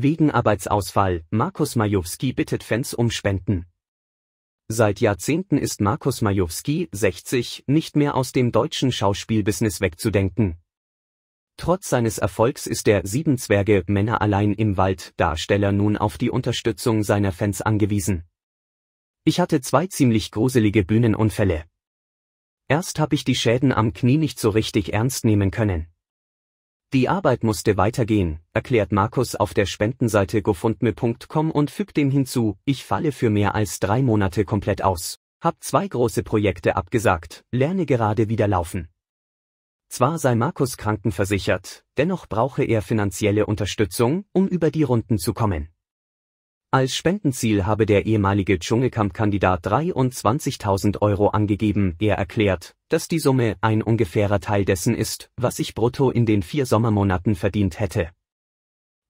Wegen Arbeitsausfall, Markus Majowski bittet Fans um Spenden. Seit Jahrzehnten ist Markus Majowski, 60, nicht mehr aus dem deutschen Schauspielbusiness wegzudenken. Trotz seines Erfolgs ist der Sieben Zwerge Männer allein im Wald Darsteller nun auf die Unterstützung seiner Fans angewiesen. Ich hatte zwei ziemlich gruselige Bühnenunfälle. Erst habe ich die Schäden am Knie nicht so richtig ernst nehmen können. Die Arbeit musste weitergehen, erklärt Markus auf der Spendenseite gofundme.com und fügt dem hinzu, ich falle für mehr als drei Monate komplett aus. Hab zwei große Projekte abgesagt, lerne gerade wieder laufen. Zwar sei Markus krankenversichert, dennoch brauche er finanzielle Unterstützung, um über die Runden zu kommen. Als Spendenziel habe der ehemalige Dschungelkampfkandidat 23.000 Euro angegeben. Er erklärt, dass die Summe ein ungefährer Teil dessen ist, was ich brutto in den vier Sommermonaten verdient hätte.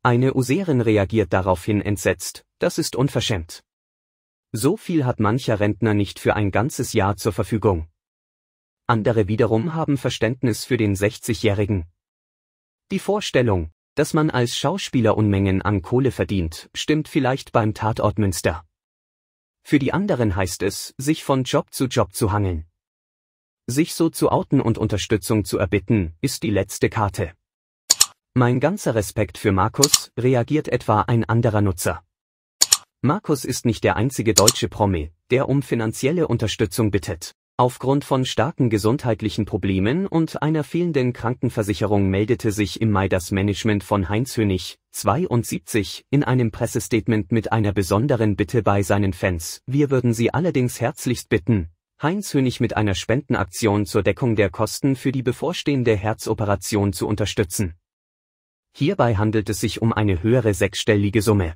Eine Userin reagiert daraufhin entsetzt, das ist unverschämt. So viel hat mancher Rentner nicht für ein ganzes Jahr zur Verfügung. Andere wiederum haben Verständnis für den 60-Jährigen. Die Vorstellung, dass man als Schauspieler Unmengen an Kohle verdient, stimmt vielleicht beim Tatort Münster. Für die anderen heißt es, sich von Job zu Job zu hangeln. Sich so zu outen und Unterstützung zu erbitten, ist die letzte Karte. Mein ganzer Respekt für Markus, reagiert etwa ein anderer Nutzer. Markus ist nicht der einzige deutsche Promi, der um finanzielle Unterstützung bittet. Aufgrund von starken gesundheitlichen Problemen und einer fehlenden Krankenversicherung meldete sich im Mai das Management von Heinz Hönig, 72, in einem Pressestatement mit einer besonderen Bitte bei seinen Fans. Wir würden Sie allerdings herzlichst bitten, Heinz Hönig mit einer Spendenaktion zur Deckung der Kosten für die bevorstehende Herzoperation zu unterstützen. Hierbei handelt es sich um eine höhere sechsstellige Summe.